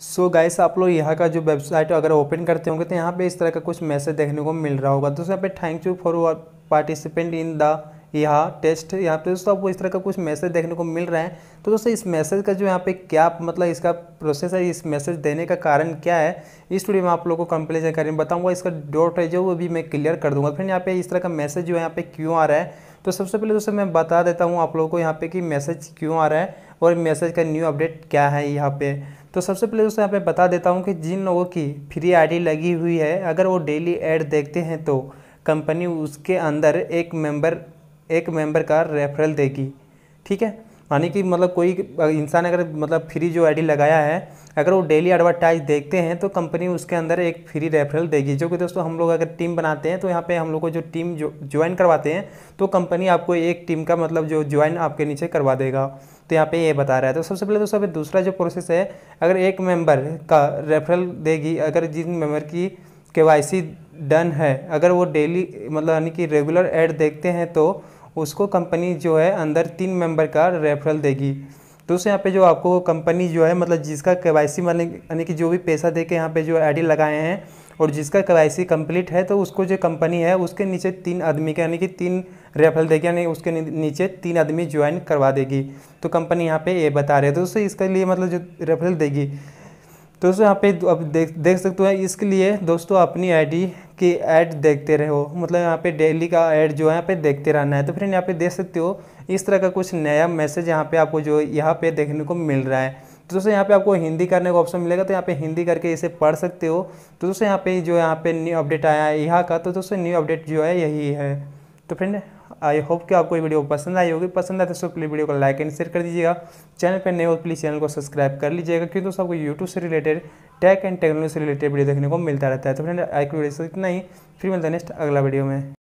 सो so guys आप लोग यहाँ का जो वेबसाइट अगर ओपन करते होंगे तो यहाँ पे इस तरह का कुछ मैसेज देखने को मिल रहा होगा दोस्तों यहाँ पे thank you for participant in the यहाँ टेस्ट यहाँ पे दोस्तों आपको इस तरह का कुछ मैसेज देखने को मिल रहा है तो दोस्तों इस मैसेज का जो यहाँ पे क्या मतलब इसका प्रोसेस है इस मैसेज देने का कारण क्या है इस वीडियो में आप लोगों को कंप्लेन जानकारी बताऊँगा इसका डॉट है जो वो भी मैं क्लियर कर दूंगा फिर यहाँ पे इस तरह का मैसेज जो है यहाँ पे क्यों आ रहा है तो सबसे पहले दोस्तों मैं बता देता हूँ आप लोगों को यहाँ पे कि मैसेज क्यों आ रहा है और मैसेज का न्यू अपडेट क्या है यहाँ पे तो सबसे पहले दोस्तों यहाँ पे बता देता हूँ कि जिन लोगों की फ्री आईडी लगी हुई है अगर वो डेली एड देखते हैं तो कंपनी उसके अंदर एक मेंबर एक मेंबर का रेफरल देगी ठीक है यानी कि मतलब कोई इंसान अगर मतलब फ्री जो आई लगाया है अगर वो डेली एडवर्टाइज देखते हैं तो कंपनी उसके अंदर एक फ्री रेफरल देगी जो कि दोस्तों हम लोग अगर टीम बनाते हैं तो यहाँ पे हम लोग को जो टीम जो ज्वाइन करवाते हैं तो कंपनी आपको एक टीम का मतलब जो ज्वाइन आपके नीचे करवा देगा तो यहाँ पे ये बता रहा है तो सबसे पहले दोस्तों अभी दूसरा जो प्रोसेस है अगर एक मेम्बर का रेफरल देगी अगर जिन मेम्बर की के डन है अगर वो डेली मतलब यानी कि रेगुलर एड देखते हैं तो उसको कंपनी जो है अंदर तीन मेंबर का रेफरल देगी दोस्तों यहाँ पे जो आपको कंपनी जो है मतलब जिसका के वाई सी यानी कि जो भी पैसा दे के यहाँ पे जो आई लगाए हैं और जिसका के वाई सी कम्प्लीट है तो उसको जो कंपनी है उसके नीचे तीन आदमी के यानी कि तीन रेफरल देगी यानी उसके नीचे तीन आदमी ज्वाइन करवा देगी तो कंपनी यहाँ पे ये बता रहे हैं दोस्तों इसके लिए मतलब जो रेफरल देगी दोस्तों यहाँ पे आप देख देख सकते हो इसके लिए दोस्तों अपनी आईडी की ऐड देखते रहो मतलब यहाँ पे डेली का ऐड जो है यहाँ पे देखते रहना है तो फ्रेंड यहाँ पे देख सकते हो इस तरह का कुछ नया मैसेज यहाँ पे आपको जो यहाँ पे देखने को मिल रहा है तो दोस्तों यहाँ पे आपको हिंदी करने का ऑप्शन मिलेगा तो यहाँ पे हिंदी करके इसे पढ़ सकते हो तो दोस्तों यहाँ पे जो यहाँ पे न्यू अपडेट आया है यहाँ का तो दोस्तों न्यू अपडेट जो है यही है तो फ्रेंड आई होप कि आपको ये वीडियो पसंद आई होगी पसंद आए तो प्लीज़ वीडियो को लाइक एंड शेयर कर दीजिएगा चैनल पर नए हो प्लीज़ तो चैनल को सब्सक्राइब कर लीजिएगा क्योंकि दोस्तों आपको यूट्यूब से रिलेटेड टेक एंड टेक्नोलॉजी से रिलेटेड वीडियो देखने को मिलता रहता है तो फ्रेंड आई वीडियो से इतना ही फिर मिलता है नेक्स्ट अगला वीडियो में